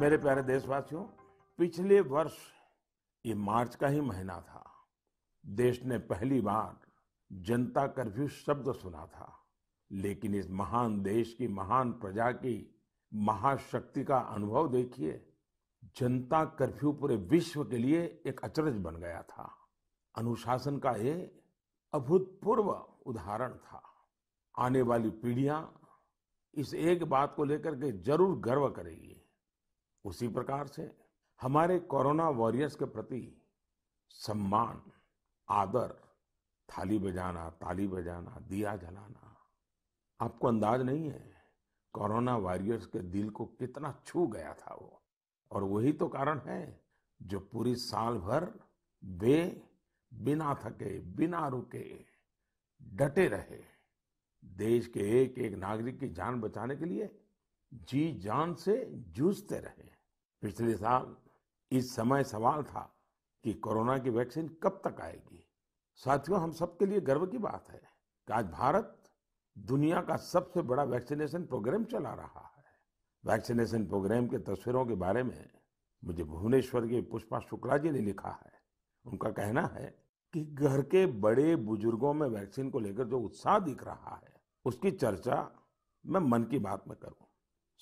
मेरे प्यारे देशवासियों पिछले वर्ष ये मार्च का ही महीना था देश ने पहली बार जनता कर्फ्यू शब्द सुना था लेकिन इस महान देश की महान प्रजा की महाशक्ति का अनुभव देखिए जनता कर्फ्यू पूरे विश्व के लिए एक अचरज बन गया था अनुशासन का ये अभूतपूर्व उदाहरण था आने वाली पीढ़ियां इस एक बात को लेकर के जरूर गर्व करेगी उसी प्रकार से हमारे कोरोना वॉरियर्स के प्रति सम्मान आदर थाली बजाना ताली बजाना दिया जलाना आपको अंदाज नहीं है कोरोना वॉरियर्स के दिल को कितना छू गया था वो और वही तो कारण है जो पूरी साल भर वे बिना थके बिना रुके डटे रहे देश के एक एक नागरिक की जान बचाने के लिए जी जान से जूझते रहे पिछले साल इस समय सवाल था कि कोरोना की वैक्सीन कब तक आएगी साथियों हम सबके लिए गर्व की बात है कि आज भारत दुनिया का सबसे बड़ा वैक्सीनेशन प्रोग्राम चला रहा है वैक्सीनेशन प्रोग्राम के तस्वीरों के बारे में मुझे भुवनेश्वर की पुष्पा शुक्ला जी ने लिखा है उनका कहना है कि घर के बड़े बुजुर्गों में वैक्सीन को लेकर जो उत्साह दिख रहा है उसकी चर्चा मैं मन की बात में करूं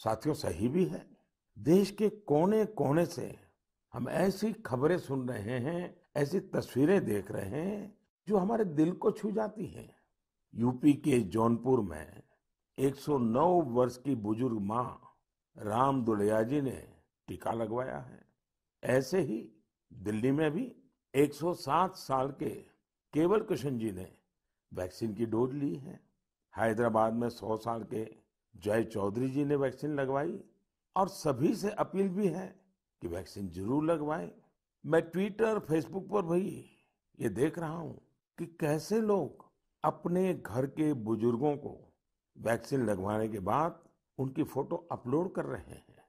साथियों सही भी है देश के कोने कोने से हम ऐसी खबरें सुन रहे हैं ऐसी तस्वीरें देख रहे हैं जो हमारे दिल को छू जाती हैं यूपी के जौनपुर में 109 वर्ष की बुजुर्ग माँ राम दुड़िया जी ने टीका लगवाया है ऐसे ही दिल्ली में भी 107 साल के केवल कृष्ण जी ने वैक्सीन की डोज ली है हैदराबाद में 100 साल के जय चौधरी जी ने वैक्सीन लगवाई और सभी से अपील भी है कि वैक्सीन जरूर लगवाएं मैं ट्विटर फेसबुक पर भी ये देख रहा हूं कि कैसे लोग अपने घर के बुजुर्गों को वैक्सीन लगवाने के बाद उनकी फोटो अपलोड कर रहे हैं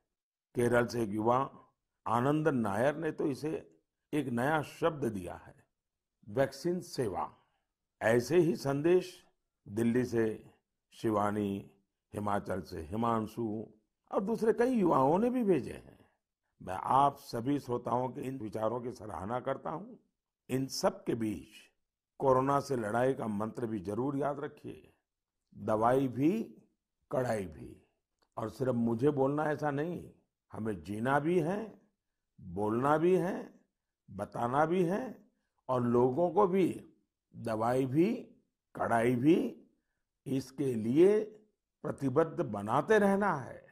केरल से एक युवा आनंद नायर ने तो इसे एक नया शब्द दिया है वैक्सीन सेवा ऐसे ही संदेश दिल्ली से शिवानी हिमाचल से हिमांशु और दूसरे कई युवाओं ने भी भेजे हैं मैं आप सभी श्रोताओं के इन विचारों की सराहना करता हूं इन सब के बीच कोरोना से लड़ाई का मंत्र भी जरूर याद रखिए दवाई भी कड़ाई भी और सिर्फ मुझे बोलना ऐसा नहीं हमें जीना भी है बोलना भी है बताना भी है और लोगों को भी दवाई भी कड़ाई भी इसके लिए प्रतिबद्ध बनाते रहना है